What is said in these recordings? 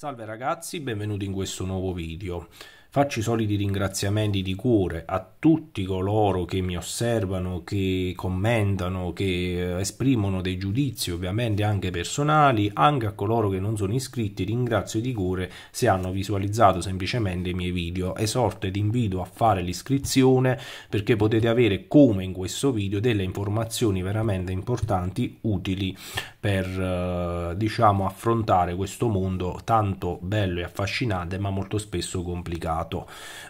Salve ragazzi, benvenuti in questo nuovo video. Faccio i soliti ringraziamenti di cuore a tutti coloro che mi osservano, che commentano, che eh, esprimono dei giudizi ovviamente anche personali, anche a coloro che non sono iscritti ringrazio di cuore se hanno visualizzato semplicemente i miei video. Esorto ed invito a fare l'iscrizione perché potete avere come in questo video delle informazioni veramente importanti, utili per eh, diciamo affrontare questo mondo tanto bello e affascinante ma molto spesso complicato passato.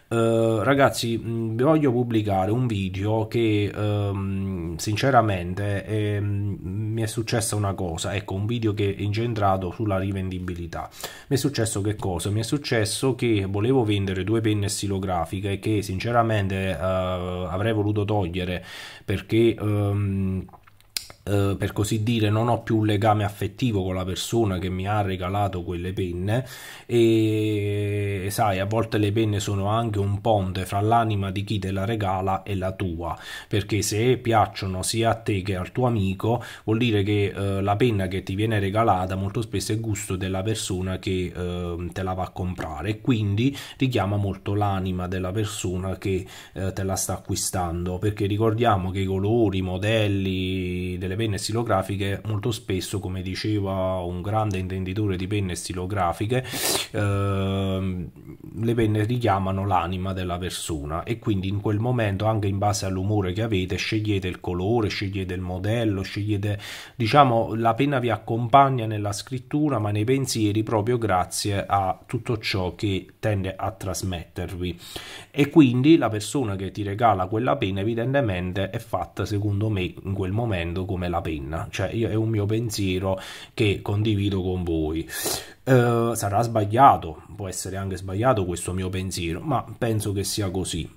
Uh, eh, ragazzi, mm, vi voglio pubblicare un video che um, sinceramente eh, mi è successa una cosa, ecco un video che è incentrato sulla rivendibilità. Mi è successo che cosa? Mi è successo che volevo vendere due penne stilografiche che sinceramente uh, avrei voluto togliere perché... Um, eh, per così dire, non ho più un legame affettivo con la persona che mi ha regalato quelle penne e, sai, a volte le penne sono anche un ponte fra l'anima di chi te la regala e la tua, perché se piacciono sia a te che al tuo amico, vuol dire che eh, la penna che ti viene regalata molto spesso è gusto della persona che eh, te la va a comprare e quindi richiama molto l'anima della persona che eh, te la sta acquistando, perché ricordiamo che i colori, i modelli delle penne stilografiche molto spesso, come diceva un grande intenditore di penne stilografiche, ehm, le penne richiamano l'anima della persona e quindi in quel momento, anche in base all'umore che avete, scegliete il colore, scegliete il modello, scegliete, diciamo, la penna vi accompagna nella scrittura, ma nei pensieri proprio grazie a tutto ciò che tende a trasmettervi. E quindi la persona che ti regala quella penna evidentemente è fatta secondo me in quel momento come la penna, cioè io, è un mio pensiero che condivido con voi. Eh, sarà sbagliato, può essere anche sbagliato questo mio pensiero, ma penso che sia così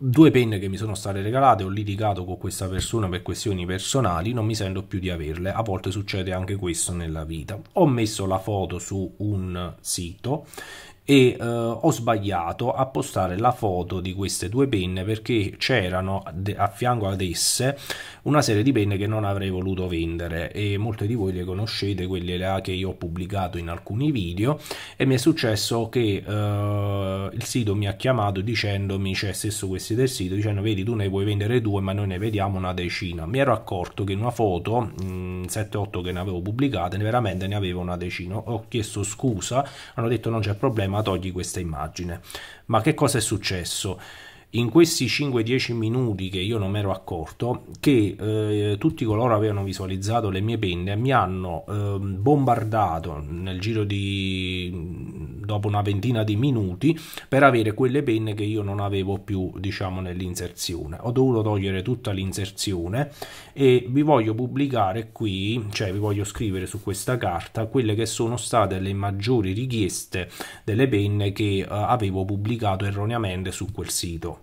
due penne che mi sono state regalate, ho litigato con questa persona per questioni personali, non mi sento più di averle, a volte succede anche questo nella vita. Ho messo la foto su un sito e eh, ho sbagliato a postare la foto di queste due penne perché c'erano a fianco ad esse una serie di penne che non avrei voluto vendere e molte di voi le conoscete, quelle là che io ho pubblicato in alcuni video e mi è successo che eh, il sito mi ha chiamato dicendomi, cioè stesso questi del sito, dicendo vedi tu ne puoi vendere due ma noi ne vediamo una decina. Mi ero accorto che in una foto, 7-8 mm, che ne avevo pubblicate, veramente ne avevo una decina. Ho chiesto scusa, hanno detto non c'è problema ma togli questa immagine. Ma che cosa è successo? in questi 5-10 minuti che io non mi ero accorto che eh, tutti coloro avevano visualizzato le mie penne mi hanno eh, bombardato nel giro di dopo una ventina di minuti per avere quelle penne che io non avevo più diciamo nell'inserzione ho dovuto togliere tutta l'inserzione e vi voglio pubblicare qui cioè vi voglio scrivere su questa carta quelle che sono state le maggiori richieste delle penne che eh, avevo pubblicato erroneamente su quel sito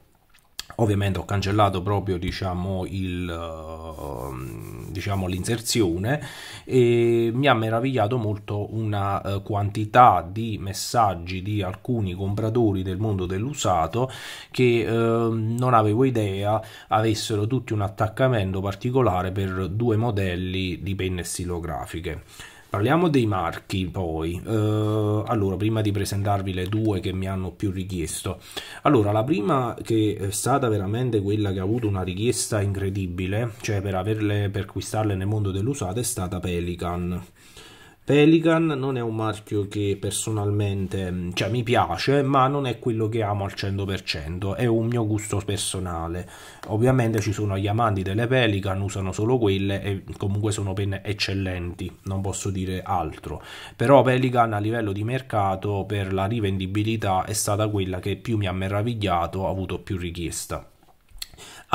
ovviamente ho cancellato proprio diciamo il ehm, diciamo l'inserzione e mi ha meravigliato molto una eh, quantità di messaggi di alcuni compratori del mondo dell'usato che eh, non avevo idea avessero tutti un attaccamento particolare per due modelli di penne stilografiche Parliamo dei marchi poi, uh, allora prima di presentarvi le due che mi hanno più richiesto, allora la prima che è stata veramente quella che ha avuto una richiesta incredibile, cioè per, averle, per acquistarle nel mondo dell'usata, è stata Pelican, Pelican non è un marchio che personalmente mm, cioè, mi piace, ma non è quello che amo al 100%, è un mio gusto personale. Ovviamente ci sono gli amanti delle Pelican, usano solo quelle e comunque sono penne eccellenti, non posso dire altro. Però Pelican a livello di mercato per la rivendibilità è stata quella che più mi ha meravigliato, ha avuto più richiesta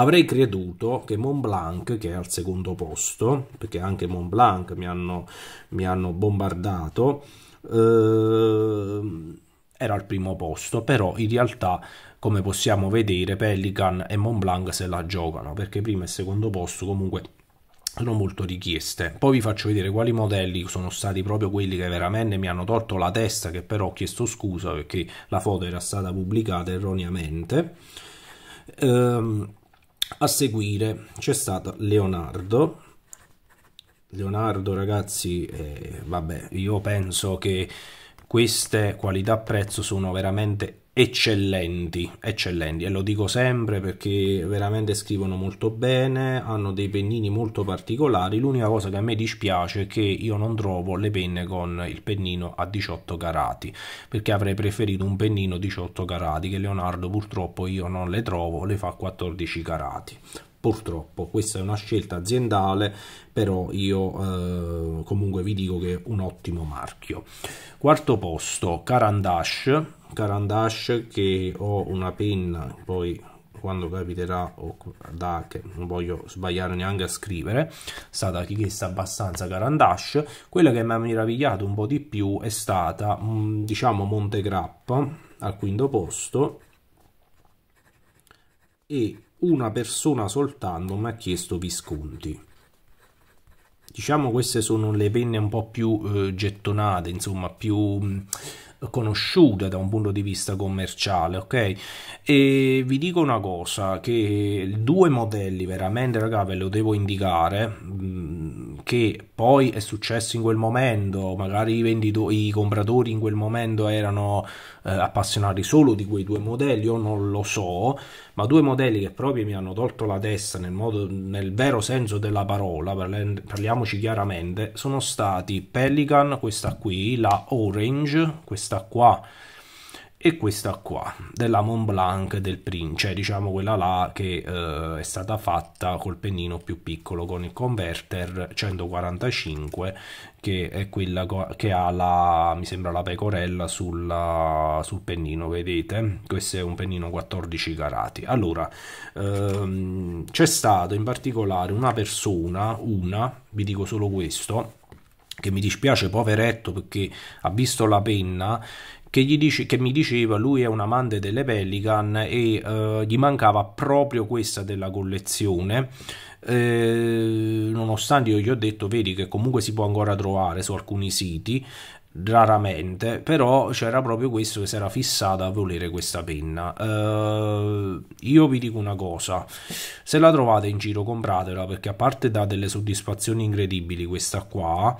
avrei creduto che Mont Blanc, che è al secondo posto, perché anche Mont Blanc mi hanno, mi hanno bombardato, eh, era al primo posto, però in realtà come possiamo vedere Pelican e Mont Blanc se la giocano, perché primo e secondo posto comunque sono molto richieste. Poi vi faccio vedere quali modelli sono stati proprio quelli che veramente mi hanno tolto la testa, che però ho chiesto scusa perché la foto era stata pubblicata erroneamente. Ehm, a seguire c'è stato Leonardo Leonardo ragazzi eh, vabbè io penso che queste qualità prezzo sono veramente eccellenti, eccellenti e lo dico sempre perché veramente scrivono molto bene, hanno dei pennini molto particolari, l'unica cosa che a me dispiace è che io non trovo le penne con il pennino a 18 carati, perché avrei preferito un pennino 18 carati che Leonardo purtroppo io non le trovo, le fa 14 carati purtroppo questa è una scelta aziendale però io eh, comunque vi dico che è un ottimo marchio quarto posto Carandash Carandash che ho una penna poi quando capiterà o da che non voglio sbagliare neanche a scrivere stata chiesta abbastanza Carandash quella che mi ha meravigliato un po' di più è stata mh, mm, diciamo Montegrappa al quinto posto e una persona soltanto mi ha chiesto Visconti. Diciamo queste sono le penne un po' più eh, gettonate, insomma più mh, mm, conosciute da un punto di vista commerciale, ok? E vi dico una cosa, che due modelli veramente, raga, ve lo devo indicare, mm, che poi è successo in quel momento, magari i, venditori, i compratori in quel momento erano eh, appassionati solo di quei due modelli, io non lo so, ma due modelli che proprio mi hanno tolto la testa nel, modo, nel vero senso della parola, parliamoci chiaramente, sono stati Pelican, questa qui, la Orange, questa qua e questa qua della Mont Blanc del Prince, eh, diciamo quella là che eh, è stata fatta col pennino più piccolo con il converter 145 che è quella che ha la mi sembra la pecorella sulla, sul pennino vedete questo è un pennino 14 carati allora ehm, c'è stato in particolare una persona una vi dico solo questo che mi dispiace poveretto perché ha visto la penna che, dice, che, mi diceva lui è un amante delle Pelican e eh, gli mancava proprio questa della collezione eh, nonostante io gli ho detto vedi che comunque si può ancora trovare su alcuni siti raramente, però c'era proprio questo che si era fissata a volere questa penna. Eh, io vi dico una cosa, se la trovate in giro compratela perché a parte dà delle soddisfazioni incredibili questa qua,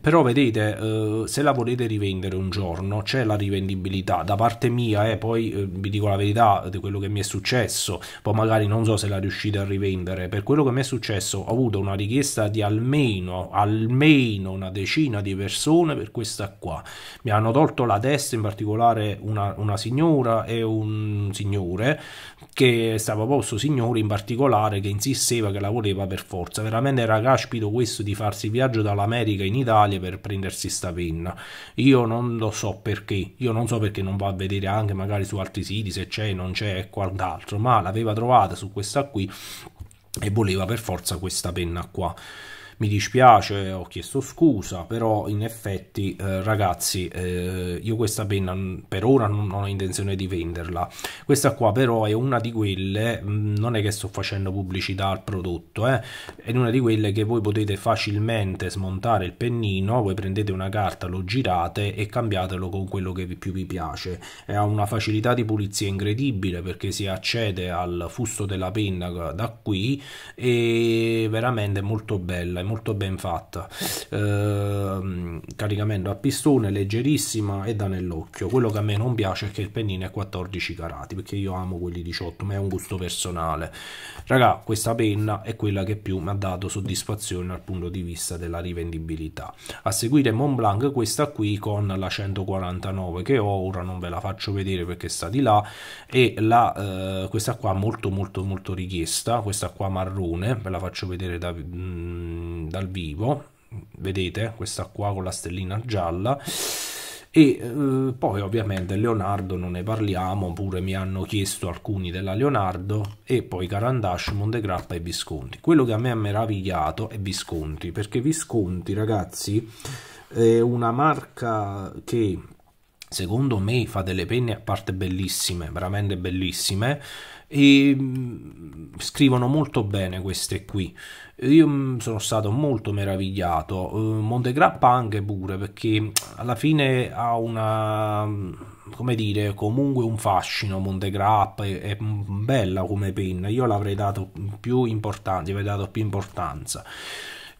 però vedete eh, se la volete rivendere un giorno c'è la rivendibilità da parte mia e eh, poi eh, vi dico la verità di quello che mi è successo, poi magari non so se la riuscite a rivendere, per quello che mi è successo ho avuto una richiesta di almeno, almeno una decina di persone per questa qua. Mi hanno tolto la testa, in particolare una, una signora e un signore, che stava posto signore in particolare, che insisteva che la voleva per forza. Veramente era caspito questo di farsi viaggio dall'America in Italia per prendersi sta penna. Io non lo so perché, io non so perché non va a vedere anche magari su altri siti se c'è, non c'è e quant'altro, ma l'aveva trovata su questa qui e voleva per forza questa penna qua mi dispiace, ho chiesto scusa, però in effetti eh, ragazzi eh, io questa penna per ora non, non ho intenzione di venderla, questa qua però è una di quelle, mm, non è che sto facendo pubblicità al prodotto, eh, è una di quelle che voi potete facilmente smontare il pennino, voi prendete una carta, lo girate e cambiatelo con quello che più vi piace, ha una facilità di pulizia incredibile perché si accede al fusto della penna eh, da qui e veramente molto bella molto ben fatta eh, caricamento a pistone leggerissima e dà nell'occhio quello che a me non piace è che il pennino è 14 carati perché io amo quelli 18 ma è un gusto personale raga questa penna è quella che più mi ha dato soddisfazione dal punto di vista della rivendibilità a seguire Montblanc questa qui con la 149 che ho ora non ve la faccio vedere perché sta di là e la, eh, questa qua molto molto molto richiesta questa qua marrone ve la faccio vedere da mh, mm, Mm, dal vivo, vedete questa qua con la stellina gialla e eh, poi ovviamente Leonardo non ne parliamo pure mi hanno chiesto alcuni della Leonardo e poi Carandash, Montegrappa e Visconti quello che a me ha meravigliato è Visconti perché Visconti ragazzi è una marca che secondo me fa delle penne a parte bellissime veramente bellissime e mm, scrivono molto bene queste qui. Io mm, sono stato molto meravigliato, eh, Montegrappa anche pure, perché alla fine ha una, mm, come dire, comunque un fascino, Montegrappa è, bella come penna, io l'avrei dato più importanza, gli avrei dato più importanza.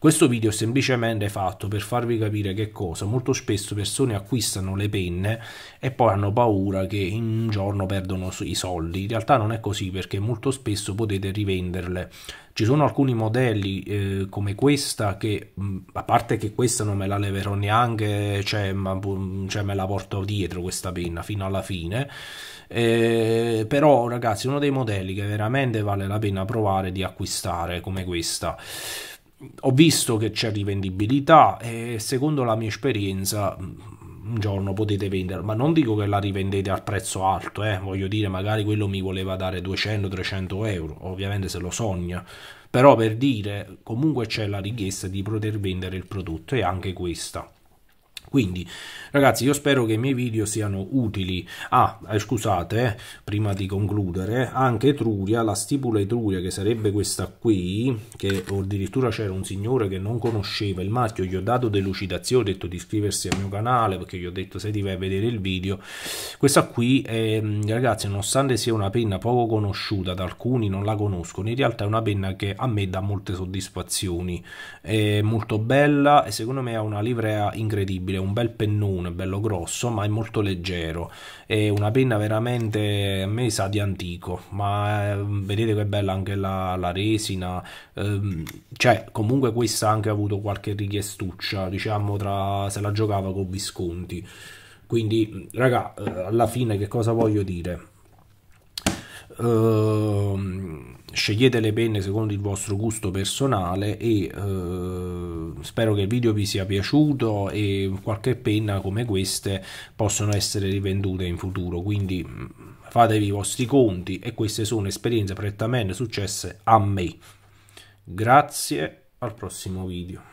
Questo video è semplicemente fatto per farvi capire che cosa molto spesso persone acquistano le penne e poi hanno paura che in un giorno perdono i soldi. In realtà non è così perché molto spesso potete rivenderle. Ci sono alcuni modelli eh, come questa che, mm, a parte che questa non me la leverò neanche, cioè, ma, mm, cioè me la porto dietro questa penna fino alla fine, eh, però ragazzi uno dei modelli che veramente vale la pena provare di acquistare come questa ho visto che c'è rivendibilità e secondo la mia esperienza mm, un giorno potete vendere, ma non dico che la rivendete al prezzo alto, eh? voglio dire magari quello mi voleva dare 200-300 euro, ovviamente se lo sogna, però per dire comunque c'è la richiesta di poter vendere il prodotto e anche questa. Quindi, ragazzi, io spero che i miei video siano utili. Ah, eh, scusate, eh, prima di concludere, anche Etruria, la stipula Etruria, che sarebbe questa qui, che addirittura c'era un signore che non conosceva il marchio, gli ho dato delucidazione, ho detto di iscriversi al mio canale, perché gli ho detto se ti vai a vedere il video. Questa qui, è, mm, ragazzi, nonostante sia una penna poco conosciuta, da alcuni non la conoscono, in realtà è una penna che a me dà molte soddisfazioni. È molto bella e secondo me ha una livrea incredibile, un bel pennone, bello grosso, ma è molto leggero. È una penna veramente, a me sa di antico, ma ehm, vedete che bella anche la, la resina. Ehm, cioè, comunque questa anche ha avuto qualche richiestuccia, diciamo, tra, se la giocava con Visconti. Quindi, raga, eh, alla fine che cosa voglio dire? Ehm scegliete le penne secondo il vostro gusto personale e eh, spero che il video vi sia piaciuto e qualche penna come queste possono essere rivendute in futuro quindi mm, fatevi i vostri conti e queste sono esperienze prettamente successe a me grazie al prossimo video